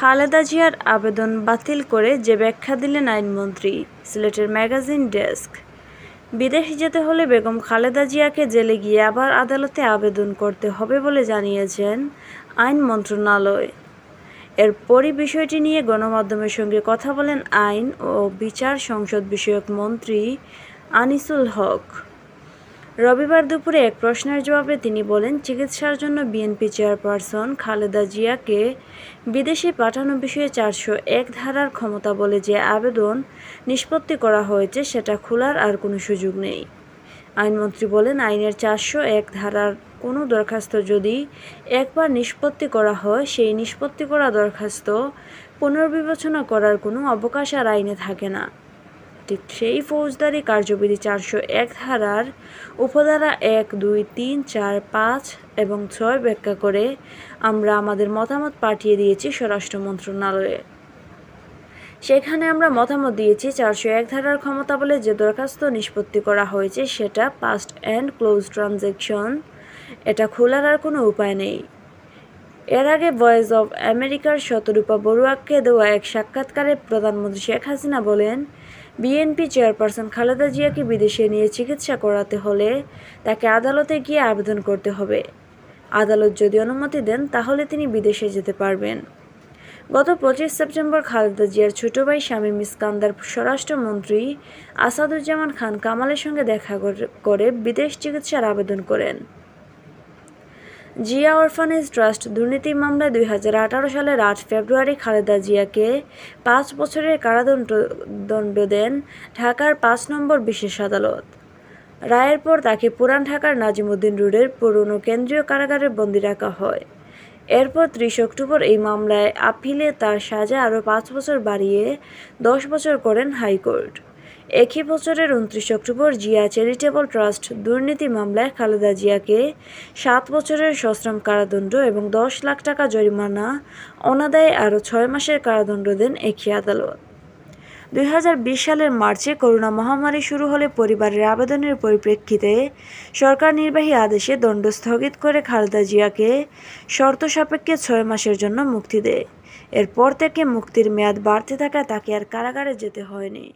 খালেদা জিয়ার আবেদন বাতিল করে যে ব্যাখ্যা দিলেন আইনমন্ত্রী সিলেটের ম্যাগাজিন ডেস্ক বিদেশ যেতে হলে বেগম খালেদা জিয়াকে জেলে গিয়ে আবার আদালতে আবেদন করতে হবে বলে জানিয়েছেন আইন মন্ত্রণালয় এরপরই বিষয়টি নিয়ে গণমাধ্যমের সঙ্গে কথা বলেন আইন ও বিচার সংসদ বিষয়ক মন্ত্রী আনিসুল হক রবিবার দুপুরে এক প্রশ্নের জবাবে তিনি বলেন চিকিৎসার জন্য বিএনপি চেয়ারপারসন খালেদা জিয়াকে বিদেশে পাঠানো বিষয়ে চারশো এক ধারার ক্ষমতা বলে যে আবেদন নিষ্পত্তি করা হয়েছে সেটা খোলার আর কোনো সুযোগ নেই আইনমন্ত্রী বলেন আইনের চারশো এক ধারার কোনো দরখাস্ত যদি একবার নিষ্পত্তি করা হয় সেই নিষ্পত্তি করা দরখাস্ত পুনর্বিবেচনা করার কোনো অবকাশ আর আইনে থাকে না সেই ফৌজদারি কার্যবিধি চারশো এক ধারার উপধারা এক দুই তিন চার পাঁচ এবং ছয় ব্যাখ্যা করে আমরা আমাদের মতামত পাঠিয়ে দিয়েছি স্বরাষ্ট্র মন্ত্রণালয়ে সেখানে আমরা মতামত দিয়েছি চারশো এক ধারার ক্ষমতা বলে যে দরখাস্ত নিষ্পত্তি করা হয়েছে সেটা পাস্ট অ্যান্ড ক্লোজ ট্রানজ্যাকশন এটা খোলার আর কোনো উপায় নেই এর আগে ভয়েস অব আমেরিকার শতরূপা বড়ুয়াকে দেওয়া এক সাক্ষাৎকারে প্রধানমন্ত্রী শেখ হাসিনা বলেন বিএনপি চেয়ারপারসন খালেদা জিয়াকে বিদেশে নিয়ে চিকিৎসা করাতে হলে তাকে আদালতে গিয়ে আবেদন করতে হবে আদালত যদি অনুমতি দেন তাহলে তিনি বিদেশে যেতে পারবেন গত পঁচিশ সেপ্টেম্বর খালেদা জিয়ার ছোট ভাই স্বামী মিসকান্দার স্বরাষ্ট্রমন্ত্রী আসাদুজ্জামান খান কামালের সঙ্গে দেখা করে বিদেশ চিকিৎসার আবেদন করেন জিয়া অরফানেজ ট্রাস্ট দুর্নীতি মামলায় দুই হাজার সালের আট ফেব্রুয়ারি খালেদা জিয়াকে পাঁচ বছরের কারাদণ্ড দণ্ড দেন ঢাকার পাঁচ নম্বর বিশেষ আদালত রায়ের পর তাকে পুরান ঢাকার নাজিমুদ্দিন রোডের পুরনো কেন্দ্রীয় কারাগারে বন্দী রাখা হয় এরপর ত্রিশ অক্টোবর এই মামলায় আপিলে তার সাজা আরও পাঁচ বছর বাড়িয়ে দশ বছর করেন হাইকোর্ট একই বছরের উনত্রিশ অক্টোবর জিয়া চ্যারিটেবল ট্রাস্ট দুর্নীতি মামলায় খালেদা জিয়াকে সাত বছরের সশ্রম কারাদণ্ড এবং দশ লাখ টাকা জরিমানা অনাদায়ে আরও ছয় মাসের কারাদণ্ড দেন একই আদালত দুই সালের মার্চে করোনা মহামারী শুরু হলে পরিবারের আবেদনের পরিপ্রেক্ষিতে সরকার নির্বাহী আদেশে দণ্ড স্থগিত করে খালেদা জিয়াকে শর্ত সাপেক্ষে ছয় মাসের জন্য মুক্তি দেয় এরপর থেকে মুক্তির মেয়াদ বাড়তে থাকায় তাকে আর কারাগারে যেতে হয়নি